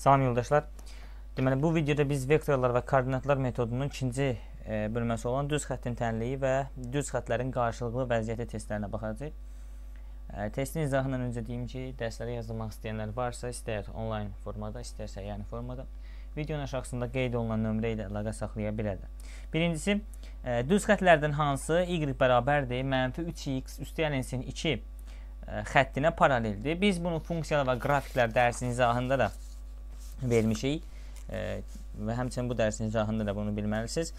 Salam yoldaşlar. Deməli, bu videoda biz vektorlar və koordinatlar metodunun ikinci e, bölməsi olan düz xəttin tənliyi və düz xətlərin qarşılıqlı vəziyyəti testlərinə baxacağıq. E, testin izahından öncə deyim ki, dərslərə yazılmaq istəyənlər varsa, istəyər onlayn formada, istəyərsə yəni formada, videonun aşağısında qeyd olunan nömrə ilə əlaqə saxlaya bilərlər. Birincisi, e, düz xətlərdən hansı y bərabərdir, mənfi 3x üstəyəlinsin 2 e, xəttinə paraleldir. Biz bunu funksiyalar və qrafiklər dərsinin izahında da vermişik və həmçinin bu dərsin izahında da bunu bilməlisiniz.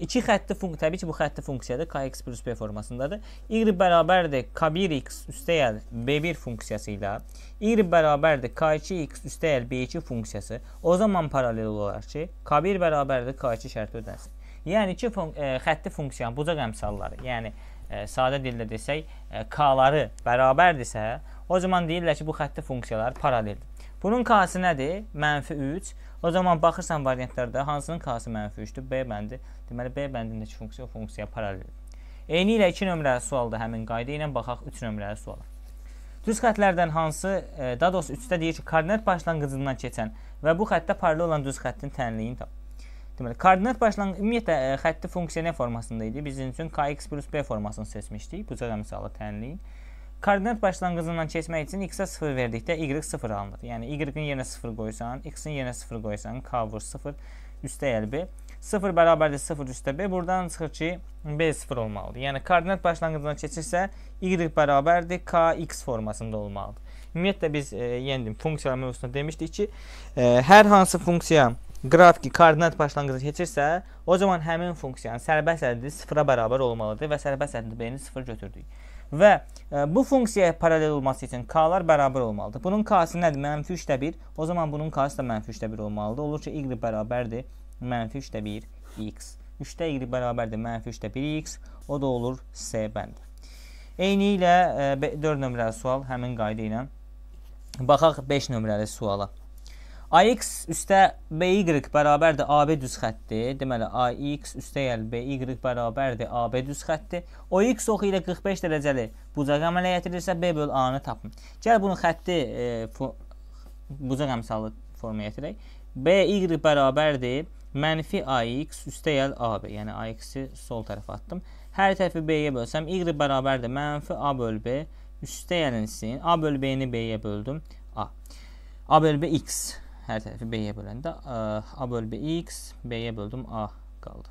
2 xətti funksiya, təbii ki, bu xətti funksiyada kx plus b formasındadır. y bərabərdir k1x üstəyəl b1 funksiyası ilə y bərabərdir k2x üstəyəl b2 funksiyası. O zaman paralel olar ki, k1 bərabərdir k2 şərti ödənsin. Yəni ki, fun ə, xətti funksiyanın bucaq əmsalları, yəni ə, sadə dildə desək, k-ları bərabərdirsə, o zaman deyirlər ki, bu xətti funksiyalar paraleldir. Bunun K-sı nədir? Mənfi 3. O zaman baxırsan variantlarda hansının K-sı mənfi 3-dür? B bəndi. Deməli, B bəndindəki funksiya o funksiyaya paraleldir. Eyni ilə 2 nömrəli sualda həmin qayda ilə baxaq 3 nömrəli suala. Düz xətlərdən hansı, e, daha doğrusu 3-də deyir ki, koordinat başlanğıcından keçən və bu xəttdə paralel olan düz xəttin tənliyini tap. Deməli, koordinat başlanğıc ümumiyyətlə e, xətti funksiya nə formasında idi? Bizim üçün kx plus b formasını seçmişdik. Bu cəra misalı tənliyin. Koordinat başlanğıcından keçmək üçün x-ə 0 verdikdə y 0 alınır. Yəni y-in yerinə 0 qoysan, x-in yerinə 0 qoysan, k vur 0 üstəyəl b. 0 bərabərdir 0 üstə b. Buradan çıxır ki, b 0 olmalıdır. Yəni koordinat başlanğıcından keçirsə, y bərabərdir k x formasında olmalıdır. Ümumiyyətlə biz e, yendim funksiyalar mövzusunda demişdik ki, e, hər hansı funksiya qrafiki koordinat başlanğıcı keçirsə, o zaman həmin funksiyanın sərbəst ədədi 0-a bərabər olmalıdır və sərbəst ədədi b-ni 0 götürdük. Və ə, e, bu funksiyaya paralel olması üçün k-lar bərabər olmalıdır. Bunun k-sı nədir? Mənfi 3də 1. O zaman bunun k-sı da mənfi 3də 1 olmalıdır. Olur ki, y bərabərdir mənfi 3də 1 x. 3də y bərabərdir mənfi 3də 1x. O da olur s bəndi. Eyni ilə ə, e, 4 nömrəli sual həmin qayda ilə. Baxaq 5 nömrəli suala. AX üstə BY bərabərdir AB düz xətti. Deməli AX üstəyəl yəni BY bərabərdir AB düz xətti. OX oxu ilə 45 dərəcəli bucaq əməliyyat edilirsə B böl A-nı tapın. Gəl bunun xətti e, bucaq əmsalı formaya yetirək. BY bərabərdir mənfi AX üstəyəl AB. Yəni AX-i yəni, sol tərəfə atdım. Hər tərəfi B-yə bölsəm Y bərabərdir mənfi A böl B üstəyəlin sin. A böl B-ni B-yə böldüm. A. A böl B X hər tərəfi B-yə böləndə A bölü BX, B-yə böldüm A qaldı.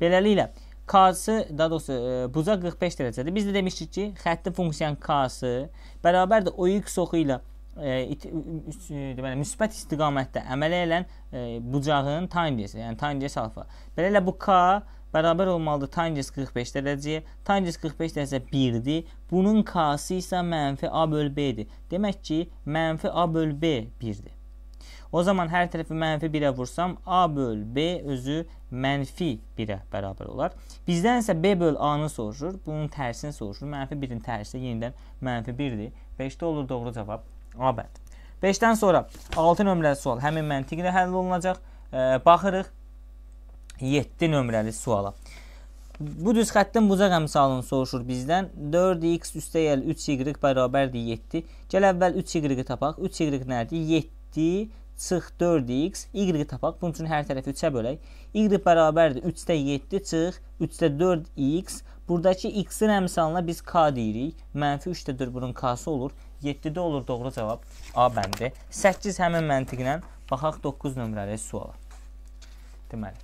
Beləliklə, K-sı, daha doğrusu e, buza 45 dərəcədir. Biz də demişdik ki, xətti funksiyanın K-sı bərabərdir OX oxu ilə e, e, deməli müsbət istiqamətdə əmələ elən e, bucağın tangens, yəni tangens alfa. Beləliklə bu K bərabər olmalıdır tangens 45 dərəcəyə. Tangens 45 dərəcə 1-dir. Bunun K-sı isə mənfi A bölü B-dir. Demək ki, mənfi A bölü B 1-dir. O zaman hər tərəfi mənfi 1-ə vursam, A böl B özü mənfi 1-ə bərabər olar. Bizdən isə B böl A-nı soruşur, bunun tərsini soruşur. Mənfi 1-in tərsi yenidən mənfi 1-dir. 5-də olur doğru cavab A bəd. 5-dən sonra 6 nömrəli sual həmin məntiqlə həll olunacaq. E, baxırıq 7 nömrəli suala. Bu düz xəttin bucaq əmsalını soruşur bizdən. 4x üstəyəl 3y bərabərdir 7. Gəl əvvəl 3y-i tapaq. 3y nədir? 7 çıx 4x, y tapaq. Bunun üçün hər tərəfi 3-ə bölək. y bərabərdir 3-də 7 çıx, 3-də 4x. Buradakı x-in əmsalına biz k deyirik. Mənfi 3-də 4 bunun k-sı olur. 7-də olur doğru cavab A bəndi. 8 həmin məntiqlə baxaq 9 nömrəli suala. Deməli.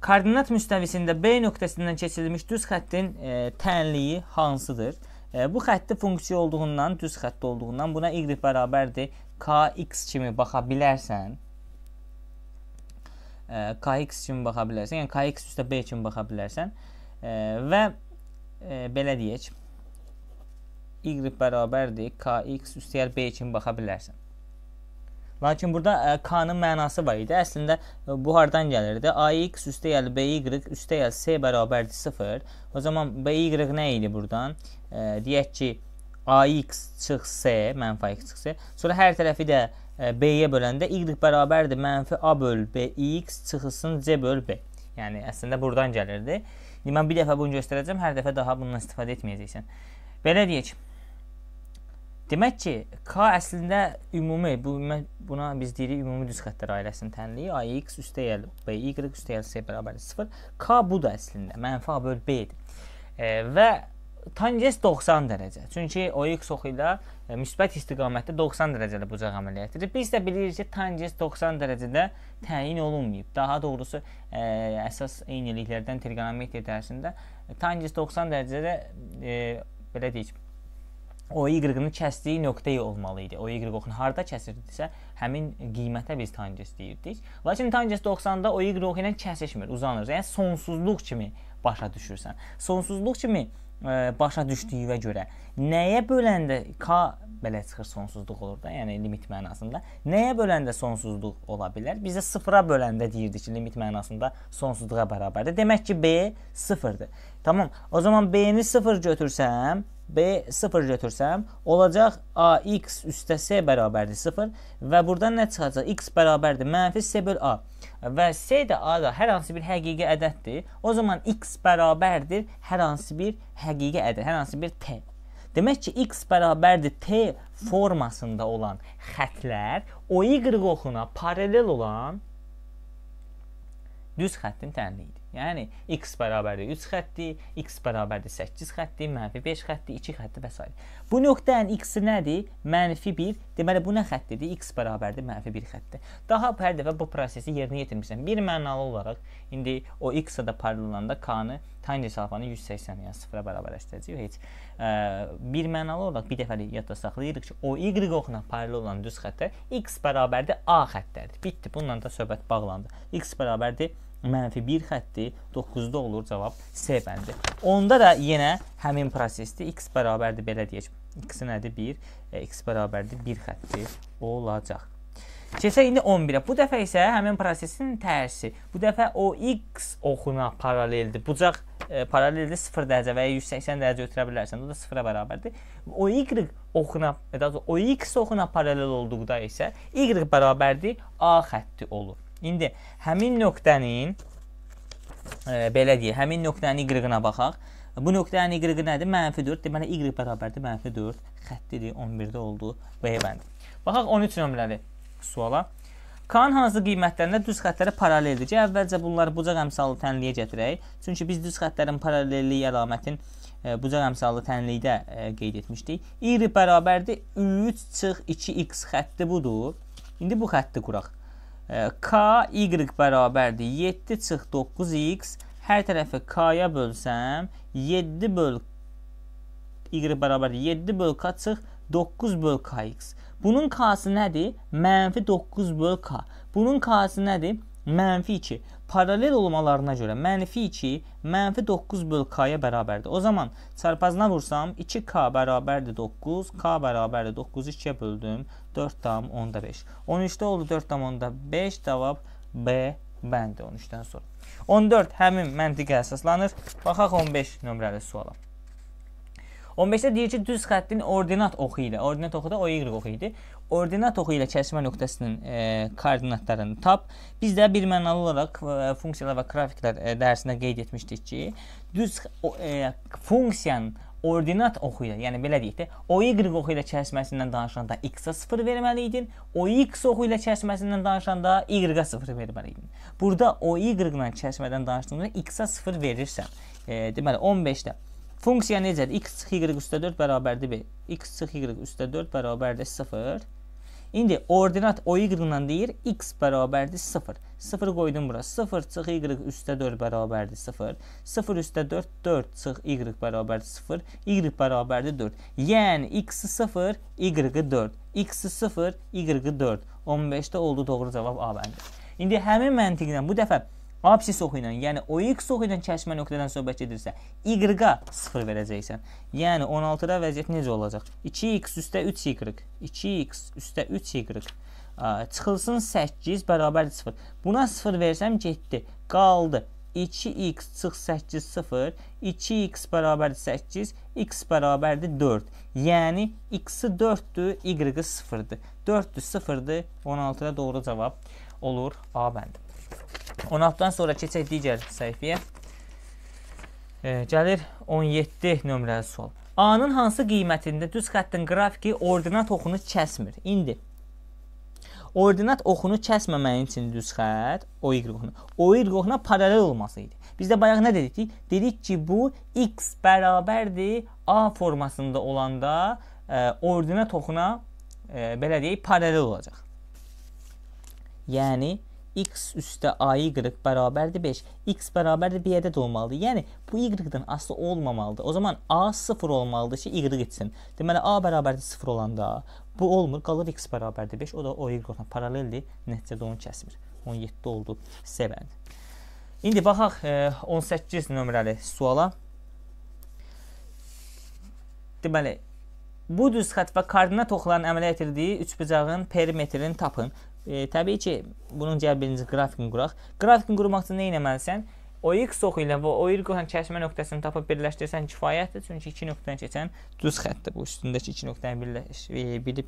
Koordinat müstəvisində B nöqtəsindən keçirilmiş düz xəttin e, tənliyi hansıdır? Bu xətti funksiya olduğundan, düz xətt olduğundan buna y bərabərdir kx kimi baxa bilərsən. kx kimi baxa bilərsən, yəni kx üstə b kimi baxa bilərsən və e, belə deyək y bərabərdir kx üstəyəl yəni b kimi baxa bilərsən. Lakin burada e, K-nın mənası var idi. Əslində e, bu hardan gəlirdi? AX üstəyəl BY üstəyəl C bərabərdir 0. O zaman BY nə idi burdan? E, deyək ki, AX çıx C, mənfi X çıx C. Sonra hər tərəfi də B-yə böləndə Y bərabərdir mənfi A böl BX çıxısın C böl B. Yəni əslində burdan gəlirdi. İndi mən bir dəfə bunu göstərəcəm, hər dəfə daha bundan istifadə etməyəcəksən. Belə deyək. Demək ki, K əslində ümumi, bu buna biz deyirik ümumi düz xəttlər ailəsinin tənliyi AX üstəyəl BY üstəyəl C bərabər 0. K budur əslində. Mənfi A böl B-dir. E, və tangens 90 dərəcə. Çünki OX oxu ilə e, müsbət istiqamətdə 90 dərəcəli bucaq əməliyyatıdır. Biz də bilirik ki, tangens 90 dərəcədə təyin olunmayıb. Daha doğrusu ə, e, əsas eyniliklərdən trigonometriya dərsində e, tangens 90 dərəcədə ə, belə deyək o y-ni kəsdiyi nöqtəyə olmalı idi. O y oxunu harda kəsirdisə, həmin qiymətə biz tangens deyirdik. Lakin tangens 90-da o y oxu ilə kəsişmir, uzanır. Yəni sonsuzluq kimi başa düşürsən. Sonsuzluq kimi ə, e, başa düşdüyünə görə nəyə böləndə k belə çıxır sonsuzluq olur da, yəni limit mənasında. Nəyə böləndə sonsuzluq ola bilər? Bizə 0-a böləndə deyirdik ki, limit mənasında sonsuzluğa bərabərdir. Demək ki, b 0-dır. Tamam. O zaman b-ni 0 götürsəm, B 0 götürsəm, olacaq AX üstə C bərabərdir 0 və buradan nə çıxacaq? X bərabərdir mənfi C böl A. Və C də A da hər hansı bir həqiqi ədəddir. O zaman X bərabərdir hər hansı bir həqiqi ədəd, hər hansı bir T. Demək ki, X bərabərdir T formasında olan xətlər o Y oxuna paralel olan düz xəttin tənliyidir. Yəni x bərabərdir 3 xətti, x bərabərdir 8 xətti, mənfi 5 xətti, 2 xətti və s. Bu nöqtənin yəni x-i nədir? Mənfi 1. Deməli bu nə xəttidir? x bərabərdir mənfi 1 xətti. Daha hər dəfə bu prosesi yerinə yetirmişəm. Bir mənalı olaraq indi o x-a da paralel olanda k-nı tangens alfanı 180 yəni 0-a bərabərləşdirəcəyik. Heç ə, bir mənalı olaraq bir dəfəlik yadda saxlayırıq ki, o y oxuna paralel olan düz xəttə x bərabərdir a xəttədir. Bitdi. Bununla da söhbət bağlandı. x bərabərdir mənfi 1 xətti 9-da olur cavab C bəndi. Onda da yenə həmin prosesdir. X bərabərdir belə deyək. X nədir? 1. E, x bərabərdir 1 xətti olacaq. Keçək indi 11-ə. Bu dəfə isə həmin prosesin tərsi. Bu dəfə o x oxuna paraleldir. Bucaq e, paraleldir 0 dərəcə və ya 180 dərəcə ötürə bilərsən. O da 0-a bərabərdir. O y oxuna, e, daha doğrusu o x oxuna paralel olduqda isə y bərabərdir a xətti olur. İndi həmin nöqtənin e, belə deyək, həmin nöqtənin y-ına baxaq. Bu nöqtənin y-i nədir? Mənfi 4. Deməli, y bərabərdir mənfi 4. Xəttidir, 11-də oldu. B bəndi. Baxaq 13 nömrəli suala. K-nın hansı qiymətlərində düz xətləri paraleldir? Ki, əvvəlcə bunları bucaq əmsalı tənliyə gətirək. Çünki biz düz xətlərin paralelliyi əlamətin e, bucaq əmsalı tənlikdə e, qeyd etmişdik. Y bərabərdir 3 çıx 2x xətti budur. İndi bu xətti quraq. K y bərabərdir. 7 çıx 9x. Hər tərəfi k-ya bölsəm 7 böl y bərabərdir. 7 böl k çıx 9 böl kx. Bunun k-sı nədir? Mənfi 9 böl k. Bunun k-sı nədir? mənfi 2 paralel olmalarına görə mənfi 2 mənfi 9 böl k-ya bərabərdir. O zaman çarpazına vursam 2k bərabərdir 9, k bərabərdir 9-u 2-yə böldüm 4,5. 13-də oldu 4,5 cavab B bəndi 13-dən sonra. 14 həmin məntiqə əsaslanır. Baxaq 15 nömrəli suala. 15-də deyir ki, düz xəttin ordinat oxu ilə, ordinat oxu da o y oxu idi. Ordinat oxu ilə kəsmə nöqtəsinin e, koordinatlarını tap. Biz də bir mənalı olaraq e, funksiyalar və qrafiklər e, dərsində qeyd etmişdik ki, düz e, funksiyanın ordinat oxu ilə, yəni belə deyək də, OY oxu ilə kəsməsindən danışanda x-a 0 verməli idin, OX oxu ilə kəsməsindən danışanda y-a 0 verməli idin. Burada OY ilə kəsmədən danışdığında x-a 0 verirsən, e, deməli 15-də Funksiya necədir? x çıx y üstə 4 bərabərdir b. x çıx y üstə 4 bərabərdir 0. İndi ordinat o y ilə deyir x bərabərdir 0. 0 qoydum bura. 0 çıx y üstə 4 bərabərdir 0. 0 üstə 4 4 çıx y bərabərdir 0. y bərabərdir 4. Yəni x 0, y 4. x 0, y 4. 15-də oldu doğru cavab A bəndi. İndi həmin məntiqlə bu dəfə absis oxu ilə, yəni OX oxu ilə kəsmə nöqtədən söhbət gedirsə, Y-a 0 verəcəksən. Yəni 16-da vəziyyət necə olacaq? 2X üstə 3Y, 2X üstə 3Y. Çıxılsın 8 bərabər 0. Buna 0 versəm getdi, qaldı. 2x çıx 8 0, 2x bərabər 8, x bərabərdir 4. Yəni x-i 4-dür, y-i 0-dır. 4-dür, 0-dır, 16-da doğru cavab olur A bəndi. 16-dan sonra keçək digər səhifəyə. E, gəlir 17 nömrəli sual. A-nın hansı qiymətində düz xəttin qrafiki ordinat oxunu kəsmir? İndi ordinat oxunu kəsməməyin üçün düz xətt OY oxunu. OY oxuna paralel olması idi. Biz də bayaq nə dedik? Dedik ki, bu x bərabərdir A formasında olanda e, ordinat oxuna e, belə deyək paralel olacaq. Yəni x üstə ay bərabərdir 5. x bərabərdir 1-də də olmalıdır. Yəni bu y-dən asılı olmamalıdır. O zaman a 0 olmalıdır ki, y itsin. Deməli a bərabərdir 0 olanda bu olmur, qalır x bərabərdir 5. O da o y-dən paraleldir. Nəticədə onu kəsir. 17 oldu sevən. İndi baxaq 18 e, nömrəli suala. Deməli bu düz xətt və koordinat oxuların əmələ etdirdiyi üçbucağın perimetrini tapın. E, təbii ki, bunun gəl birinci qrafikini quraq. Qrafikini qurmaq üçün nə etməlisən? OX oxu ilə və OY qoyan kəsmə nöqtəsini tapıb birləşdirsən kifayətdir, çünki 2 nöqtədən keçən düz xəttdir. Bu üstündəki 2 nöqtəni birləş, e,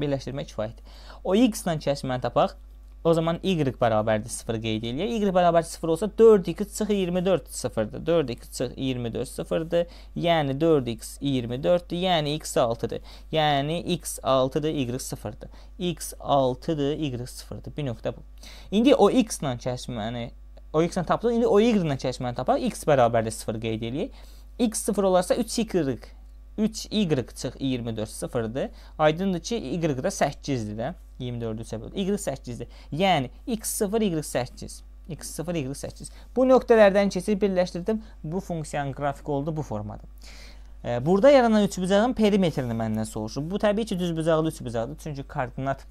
birləşdirmək kifayətdir. OX ilə kəsməni tapaq. O zaman y bərabərdir 0 qeyd eləyək. Y bərabər 0 olsa 4x çıx 24 0-dır. 4x çıx 24 0-dır. Yəni 4x 24-dür. Yəni x 6-dır. Yəni x 6-dır, y 0-dır. x 6-dır, y 0-dır. Bir nöqtə bu. İndi o x ilə kəşməni, o x ilə tapdıq. İndi o y ilə kəşməni tapaq. x bərabərdir 0 qeyd eləyək. x 0 olarsa 3y 3y çıx 24 0-dır. Aydındır ki, y də 8-dir də. 24-ü səbəb. Y8-dir. Yəni x0 y8 x0, y8. Bu nöqtələrdən keçib birləşdirdim. Bu funksiyanın qrafiki oldu bu formada. E, burada yaranan üçbucağın perimetrini məndən soruşur. Bu təbii ki, düzbucaqlı üçbucaqdır. Çünki koordinat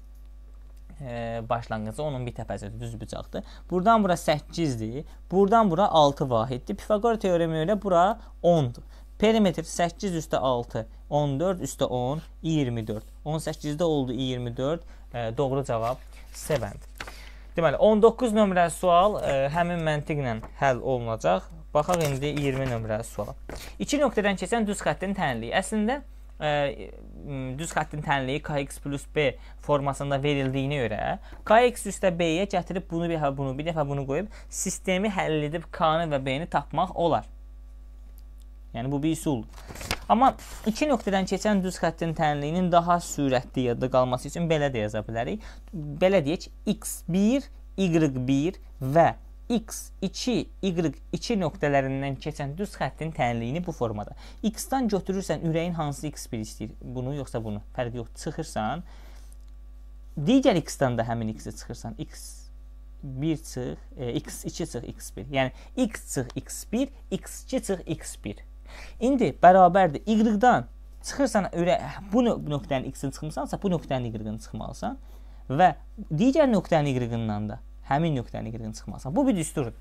e, başlanğıcı onun bir təpəzidir, düzbucaqdır. Burdan bura 8-dir. Burdan bura 6 vahiddir. Pifaqor teoremi ilə bura 10-dur. Perimetr 8 üstə 6, 14 üstə 10, 24. 18-də oldu 24 doğru cavab sevənd. Deməli, 19 nömrəli sual ə, e, həmin məntiqlə həll olunacaq. Baxaq indi 20 nömrəli suala. İki nöqtədən keçən düz xəttin tənliyi. Əslində, ə, e, düz xəttin tənliyi kx plus b formasında verildiyinə görə kx üstə b-yə gətirib bunu bir dəfə bunu, bir dəfə bunu qoyub sistemi həll edib k-nı və b-ni tapmaq olar. Yəni bu bir üsul. Amma iki nöqtədən keçən düz xəttin tənliyinin daha sürətli yadda qalması üçün belə də yaza bilərik. Belə deyək, x1, y1 və x2, y2 nöqtələrindən keçən düz xəttin tənliyini bu formada. x-dan götürürsən ürəyin hansı x1 istəyir, bunu yoxsa bunu, fərqi yox, çıxırsan, digər x-dan da həmin x-i çıxırsan, x 1 çıx, e, x2 çıx, x1. Yəni x çıx, x1, x2 çıx, x1. İndi bərabərdir. Y-dan çıxırsan ürə bu nöqtənin x-in çıxmısansa, bu nöqtənin y-ni çıxmalısan və digər nöqtənin y-ından da həmin nöqtənin y-ni çıxmalısan. Bu bir düsturdur.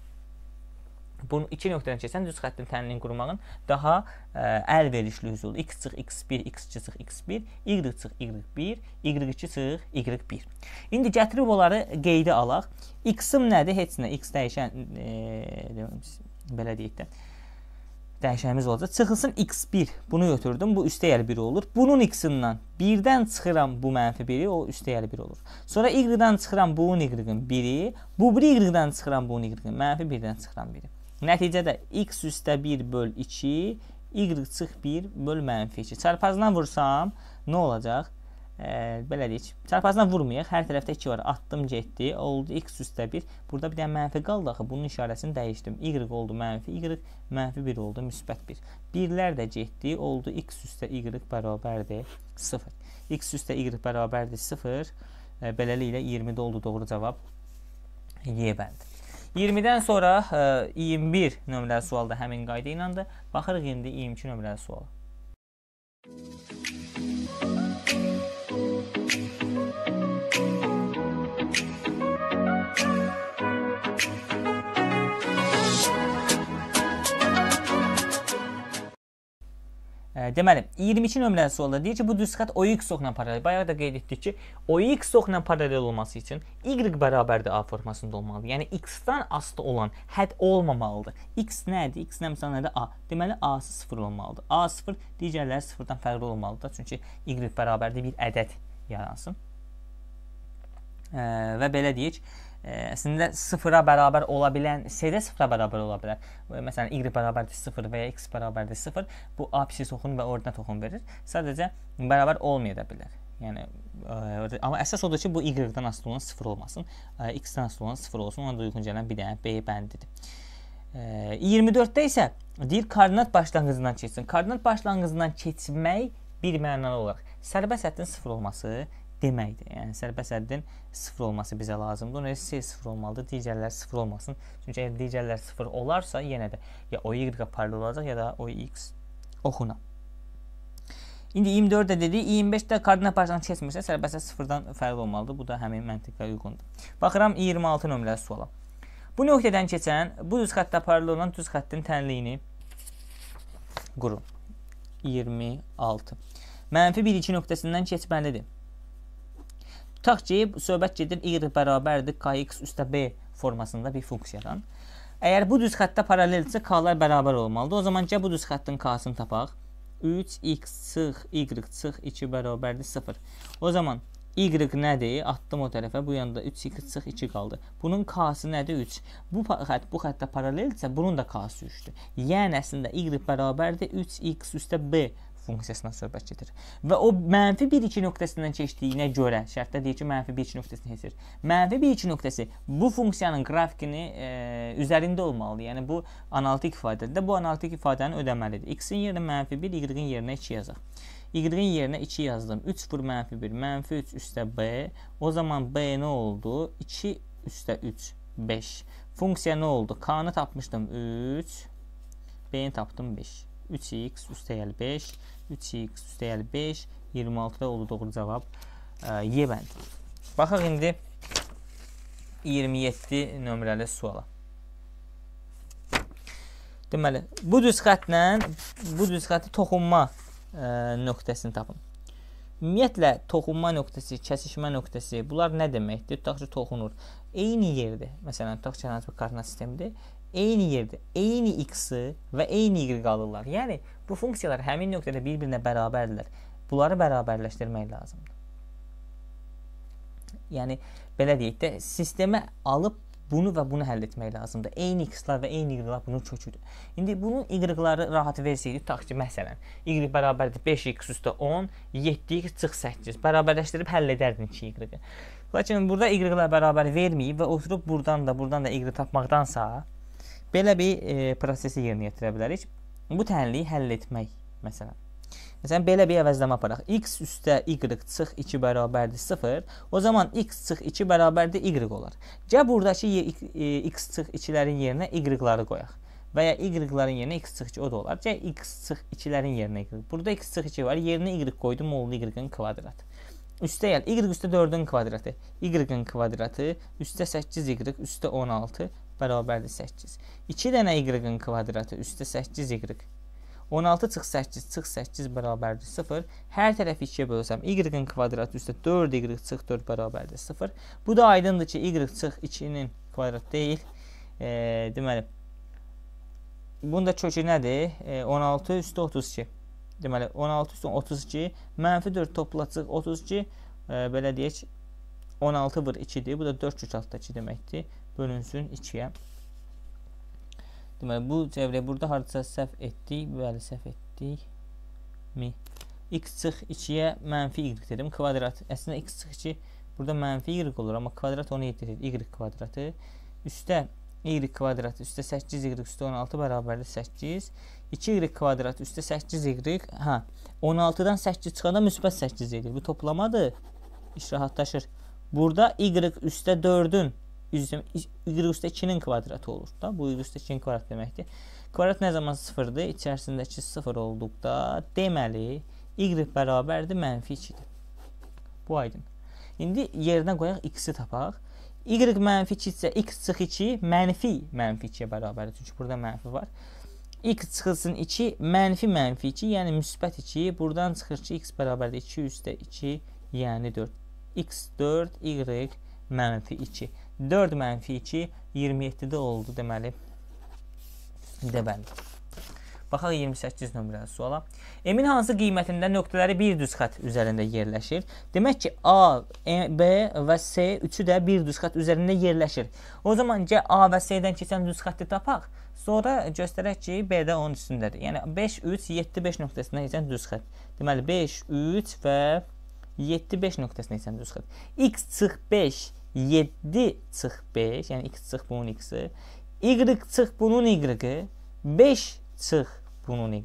Bunu iki nöqtədən keçsən düz xəttin tənliyini qurmağın daha ə, e, əlverişli üsuldur. X çıx x1, x2 çıx x1, y çıx y1, y2 çıx y1. İndi gətirib onları qeydə alaq. X-im nədir? Heç nə. X dəyişən e, belə deyək də dəyişənimiz olacaq. Çıxılsın x1. Bunu götürdüm. Bu üstə yer 1 olur. Bunun x-ından 1-dən çıxıram bu mənfi 1-i, o üstə yer 1 olur. Sonra y-dən çıxıram bunun y-in 1-i, bu biri y-dən çıxıram bunun y-in mənfi 1-dən çıxıram 1-i. Nəticədə x üstə 1 böl 2, y çıx 1 böl mənfi 2. Çarpazdan vursam nə olacaq? Ə, belə deyək, çarpazına vurmayaq. Hər tərəfdə 2 var. Atdım, getdi. Oldu x üstə 1. Burada bir dənə mənfi qaldı axı. Bunun işarəsini dəyişdim. Y oldu mənfi y, mənfi 1 oldu, müsbət 1. Birlər də getdi. Oldu x üstə y bərabərdir 0. x üstə y bərabərdir 0. Beləliklə 20-də oldu doğru cavab. Y bəndi. 20-dən sonra ə, e, 21 nömrəli sualda həmin qayda iləndir. Baxırıq indi 22 nömrəli suala. deməli 22 nömrəli sualda deyir ki, bu düz xətt OX oxla paralel. Bayaq da qeyd etdik ki, OX oxla paralel olması üçün Y bərabərdir A formasında olmalıdır. Yəni X-dan asılı olan hədd olmamalıdır. X nədir? X nəmsal nədir? A. Deməli A-sı 0 olmalıdır. A 0 digərləri 0-dan fərqli olmalıdır. Çünki Y bərabərdir bir ədəd yaransın. Və belə deyək, əslində sıfıra bərabər ola bilən seriya sıfıra bərabər ola bilər. Məsələn y bərabərdir 0 və ya x bərabərdir 0 bu absis oxun və ordinat oxun verir. Sadəcə bərabər olmaya da bilər. Yəni ə, e, amma əsas odur ki, bu y-dən asılı olan 0 olmasın, e, x-dən asılı olan 0 olsun. Ona da uyğun gələn bir dənə B bəndidir. Ə, e, 24-də isə deyir koordinat başlanğıcından keçsin. Koordinat başlanğıcından keçmək bir mənalı olaraq sərbəst xəttin 0 olması deməkdir. Yəni sərbəst həddin 0 olması bizə lazımdır. Ona S 0 olmalıdır, digərlər 0 olmasın. Çünki əgər digərlər 0 olarsa, yenə də ya o y-ə paralel olacaq ya da o x oxuna. İndi 24 də dedik, 25 də koordinat parçasını keçmirsə, sərbəstə 0-dan fərqli olmalıdır. Bu da həmin məntiqə uyğundur. Baxıram 26 nömrəli suala. Bu nöqtədən keçən bu düz xəttə paralel olan düz xəttin tənliyini qurun. 26. Mənfi 1-2 nöqtəsindən keçməlidir. Tutaq ki, söhbət gedir y bərabərdir kx üstə b formasında bir funksiyadan. Əgər bu düz xəttə paraleldirsə k-lar bərabər olmalıdır. O zaman gəl bu düz xəttin k-sını tapaq. 3x çıx y çıx 2 bərabərdir 0. O zaman y nədir? Atdım o tərəfə. Bu yanda 3x çıx 2 qaldı. Bunun k-sı nədir? 3. Bu xətt bu xəttə paraleldirsə bunun da k-sı 3-dür. Yəni əslində y bərabərdir 3x üstə b funksiyasına söhbət gedir. Və o mənfi 1-2 nöqtəsindən keçdiyinə görə şərtdə deyir ki, mənfi 1-2 nöqtəsini keçir. Mənfi 1-2 nöqtəsi bu funksiyanın qrafikini e, üzərində olmalıdır. Yəni bu analitik ifadədir də bu analitik ifadəni ödəməlidir. X-in yerinə mənfi 1, Y-in yerinə 2 yazaq. Y-in yerinə 2 yazdım. 3 vur mənfi 1, mənfi 3 üstə B. O zaman B nə oldu? 2 üstə 3, 5. Funksiya nə oldu? K-nı tapmışdım 3, B-ni tapdım 5. 3x üstəyəl yəni 5 3x üstəyəl yəni 5, 26-da oldu doğru cavab e, Y bəndi. Baxaq indi 27 nömrəli suala. Deməli, bu düz xətlə bu düz xətti toxunma ə, nöqtəsini tapın. Ümumiyyətlə toxunma nöqtəsi, kəsişmə nöqtəsi bunlar nə deməkdir? Tutaq ki, toxunur. Eyni yerdə, məsələn, tutaq ki, hansı bir koordinat sistemidir eyni yerdə eyni x-i və eyni y qalırlar. Yəni bu funksiyalar həmin nöqtədə bir-birinə bərabərdirlər. Bunları bərabərləşdirmək lazımdır. Yəni belə deyək də sistemə alıb bunu və bunu həll etmək lazımdır. Eyni x-lar və eyni y-lar bunun köküdür. İndi bunun y-ları rahat versəydik, tutaq ki, məsələn, y bərabərdir 5x üstə 10, 7x çıx 8. Bərabərləşdirib həll edərdin 2y-i. Lakin burada y-lar bərabər verməyib və oturub buradan da, buradan da y tapmaqdansa, Belə bir e, prosesi yerinə yetirə bilərik. Bu tənliyi həll etmək məsələn. Məsələn, belə bir əvəzləmə aparaq. x üstə y çıx 2 bərabərdir 0. O zaman x çıx 2 bərabərdir y olar. Gəl buradakı e, x çıx 2-lərin yerinə y-ları qoyaq. Və ya y-ların yerinə x çıx 2 o da olar. Gəl x çıx 2-lərin yerinə y. Burada x çıx 2 var. Yerinə y qoydum, oldu y-in kvadratı. Üstə yəni y üstə 4-ün kvadratı, y-in kvadratı, üstə 8y, üstə 16, bərabərdir 8. 2 dənə y-in kvadratı üstə 8y. 16 çıx 8 çıx 8 bərabərdir 0. Hər tərəfi 2-yə bölsəm y-in kvadratı üstə 4y çıx 4 bərabərdir 0. Bu da aydındır ki, y çıx 2-nin kvadratı deyil. E, deməli bunda kökü nədir? E, 16 üstə 32. Deməli 16 üstə 32 mənfi 4 toplasaq 32 e, belə deyək 16 vur 2-dir. Bu da 4 kök altdakı deməkdir bölünsün 2-yə. Deməli, bu cəvrə burada haradasa səhv etdik. Bəli, səhv etdik. Mi. X çıx 2-yə mənfi y dedim. Kvadrat. Əslində, x çıx 2 burada mənfi y olur. Amma kvadrat 17 edir. Y kvadratı. Üstə y kvadrat üstə 8 y üstə 16 bərabərdir 8. 2 y kvadrat üstə 8 y. Hə, 16-dan 8 çıxanda müsbət 8 edir. Bu toplamadır. İş rahatlaşır. Burada y üstə 4-ün 100 y üstə 2-nin kvadratı olur da. Bu y üstə 2-nin kvadrat deməkdir. Kvadrat nə zaman 0-dır? İçərisindəki 0 olduqda deməli y bərabərdir mənfi 2-dir. Bu aydın. İndi yerinə qoyaq x-i tapaq. Y mənfi 2 isə x çıx 2 mənfi mənfi 2-yə bərabərdir. Çünki burada mənfi var. x çıxılsın 2 mənfi mənfi 2, yəni müsbət 2. Buradan çıxır ki, x bərabərdir 2 üstə 2, yəni 4. x 4, y mənfi 2. 4 mənfi 2 27-də oldu deməli deməli. Baxaq 28 nömrəli suala. M-in hansı qiymətində nöqtələri bir düz xətt üzərində yerləşir? Demək ki, A, e, B və C üçü də bir düz xətt üzərində yerləşir. O zaman gəl A və C-dən keçən düz xətti tapaq. Sonra göstərək ki, B-də onun üstündədir. Yəni 5 3 7 5 nöqtəsindən keçən düz xətt. Deməli 5 3 və 7 5 nöqtəsindən keçən düz xətt. X çıx 5 7 çıx 5, yəni x çıx bunun x-i, y çıx bunun y-i, 5 çıx bunun y-i.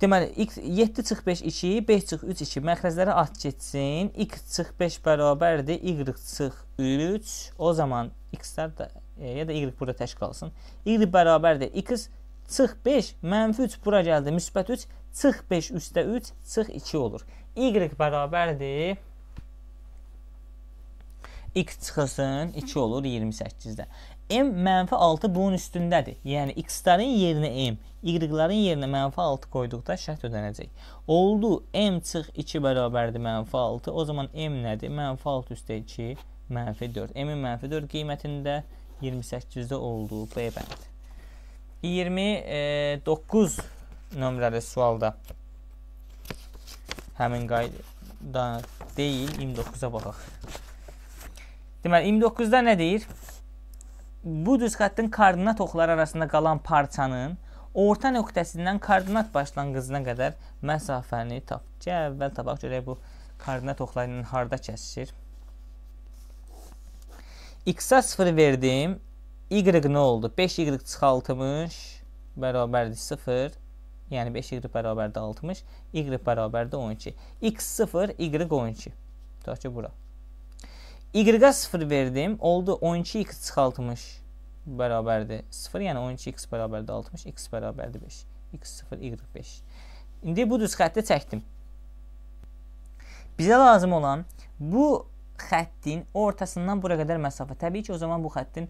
Deməli, x, 7 çıx 5, 2, 5 çıx 3, 2 məxrəclərə at getsin. x çıx 5 bərabərdir, y çıx 3. O zaman x-lər də, e, ya da y burada tək qalsın. y bərabərdir, x çıx 5, mənfi 3 bura gəldi, müsbət 3, çıx 5 üstə 3, çıx 2 olur. y bərabərdir x çıxılsın 2 olur 28-də. M mənfi 6 bunun üstündədir. Yəni x-ların yerinə m, y-ların yerinə mənfi 6 qoyduqda şərt ödənəcək. Oldu m çıx 2 bərabərdir mənfi 6. O zaman m nədir? Mənfi 6 üstə 2 mənfi 4. M-in mənfi 4 qiymətində 28-də oldu B bənd. 29 e, nömrəli sualda həmin qayda deyil 29-a baxaq. Deməli, 29-da nə deyir? Bu düz xəttin koordinat oxları arasında qalan parçanın orta nöqtəsindən koordinat başlanğıcına qədər məsafəni tap. Gəl əvvəl tapaq görək bu koordinat oxlarının harda kəsişir. X-a 0 verdim. Y nə oldu? 5y çıxaltmış bərabərdir 0. Yəni 5y bərabərdir 60, y bərabərdir 12. X 0, y 12. Tutaq ki, bura. Y-ə 0 verdim. Oldu 12x çıxaltmış bərabərdir 0, yəni 12x bərabərdir 60, x bərabərdir 5. x 0, y 5. İndi bu düz xətti çəkdim. Bizə lazım olan bu xəttin ortasından bura qədər məsafə. Təbii ki, o zaman bu xəttin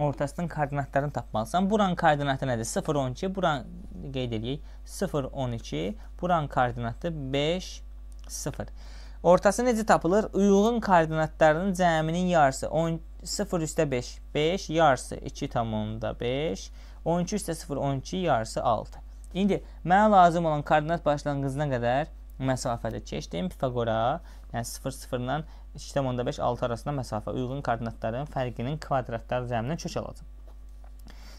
ortasının koordinatlarını tapmalısan. Buranın koordinatı nədir? 0, 12. Buran qeyd edək. 0, 12. Buranın koordinatı 5, 0. Ortası necə tapılır? Uyğun koordinatlarının cəminin yarısı 10 0 üstə 5. 5 yarısı 2,5. 12 üstə 0 12 yarısı 6. İndi mənə lazım olan koordinat başlanğıcına qədər məsafədə keçdim Pifaqora, yəni 0,0-dan 2,5 6 arasında məsafə uyğun koordinatların fərqinin kvadratlar cəmindən kök alacağam.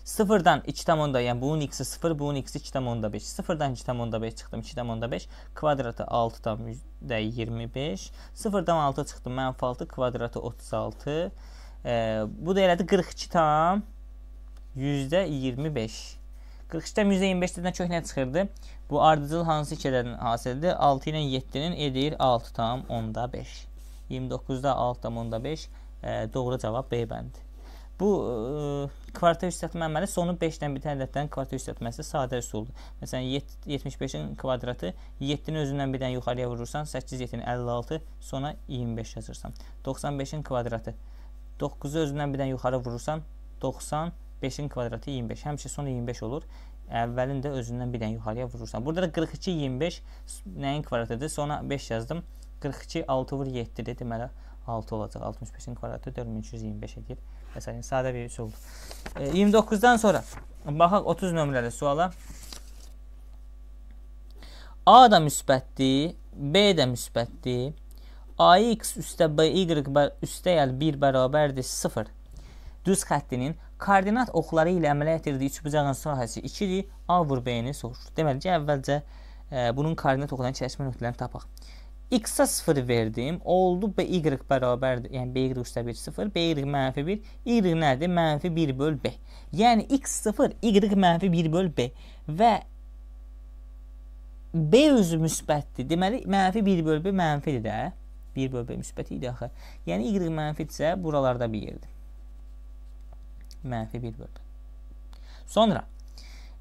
0-dan 2,10, yəni bunun x-i 0, bunun x-i 2,5. 0-dan 2,5 çıxdım, 2,5 kvadratı 6-da 25. 0-dan 6 çıxdım, mənfi 6 kvadratı 36. E, bu da elədi 42 tam %25. 42-dən %25-dən çox nə çıxırdı? Bu ardıcıl hansı ikidədən hasildir? 6 ilə 7-nin edir 6 tam onda 5. 29-da 6 tam onda 5 e, doğru cavab B bəndi. Bu ə, kvartal yüksəltməli sonu 5-dən bitən ədədlərin kvartal yüksəltməsi sadə üsuldur. Məsələn 75-in kvadratı 7-ni özündən birdən yuxarıya vurursan 8 7-ni 56 sona 25 yazırsan. 95-in kvadratı 9-u özündən birdən yuxarı vurursan 95-in kvadratı 25. Həmişə sonu 25 olur. Əvvəlin də özündən birdən yuxarıya vurursan. Burada da 42 25 nəyin kvadratıdır? Sona 5 yazdım. 42 6 vur 7-dir. Deməli 6 olacaq. 65-in kvadratı 4325 edir. Məsələn, sadə bir üsuldur. E, 29-dan sonra baxaq 30 nömrəli suala. A da müsbətdir, B də müsbətdir. AX üstə BY üstəyəl 1 bərabərdir 0. Düz xəttinin koordinat oxları ilə əmələ etdirdiyi üçbucağın sahəsi 2-dir. A vur B-ni soruşur. Deməli ki, əvvəlcə e, bunun koordinat oxundan kəsmə nöqtələrini tapaq x-a 0 verdim. Oldu BY bərabərdir. Yəni BY üstə 1 0, BY mənfi 1, Y nədir? Mənfi 1 böl B. Yəni x 0, Y mənfi 1 böl B. Və B özü müsbətdir. Deməli, mənfi 1 böl B mənfidir də. 1 böl B müsbəti idi axı. Yəni, Y mənfidirsə, buralarda bir yerdir. Mənfi 1 böl B. Sonra,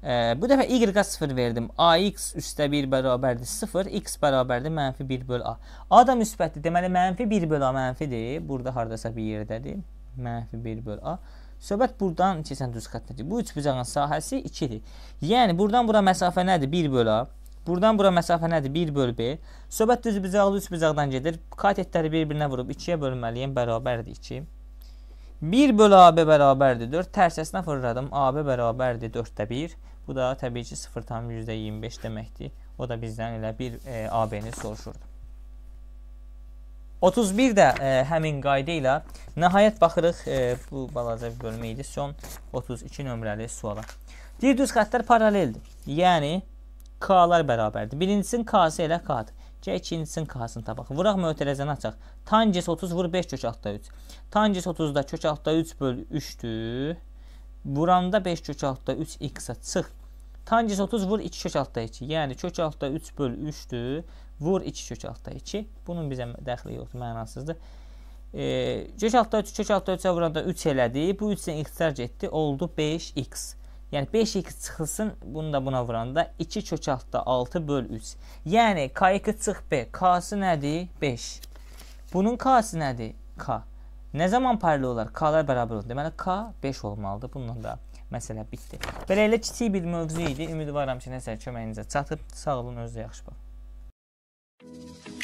E, bu dəfə y-a 0 verdim. ax üstə 1 bərabərdir 0, x bərabərdir mənfi 1 böl a. A da müsbətdir. Deməli, mənfi 1 böl a mənfidir. Burada haradasa bir yerdədir. Mənfi 1 böl a. Söhbət buradan keçən düz xəttidir. Bu üç bucağın sahəsi 2-dir. Yəni, buradan bura məsafə nədir? 1 böl a. Buradan bura məsafə nədir? 1 böl b. Söhbət düz bucaqlı üç bucaqdan gedir. Katetləri bir-birinə vurub 2-yə bölməliyəm. Bərabərdir 2. 1 böl AB bərabərdir 4. Tərsəsinə fırladım. AB bərabərdir 4-də 1. Bu da təbii ki 0,25 deməkdir. O da bizdən elə bir e, AB-ni soruşurdu. 31-də e, həmin qayda ilə nəhayət baxırıq e, bu balaca bir bölmə idi. Son 32 nömrəli suala. Deyir düz xəttlər paraleldir. Yəni k-lar bərabərdir. Birincisinin k-sı elə k-dır. Gəl ikincisinin k-sını tapaq. Vuraq mötərəzəni açaq. Tanges 30 vur 5 kök altda 3. Tanges 30-da kök altda 3 böl 3-dür. Vuranda 5 kök altda 3 x-ə çıx. Tangis 30 vur 2 kök altda 2. Yəni kök altda 3 böl 3-dür. Vur 2 kök altda 2. Bunun bizə dəxli yoxdur, mənasızdır. E, kök altda 3, kök altda 3-ə vuranda 3 elədi. Bu 3-dən ixtisar getdi, oldu 5x. Yəni 5x çıxılsın, bunu da buna vuranda 2 kök altda 6 böl 3. Yəni k2 çıx b, k-sı nədir? 5. Bunun k-sı nədir? K. Nə zaman paralel olar? K-lar bərabər olur. Deməli K 5 olmalıdır. Bununla da məsələ bitdi. Belə elə kiçik bir mövzu idi. Ümidvaram ki, nəsə köməyinizə çatıb. Sağ olun, özünüzə yaxşı baxın.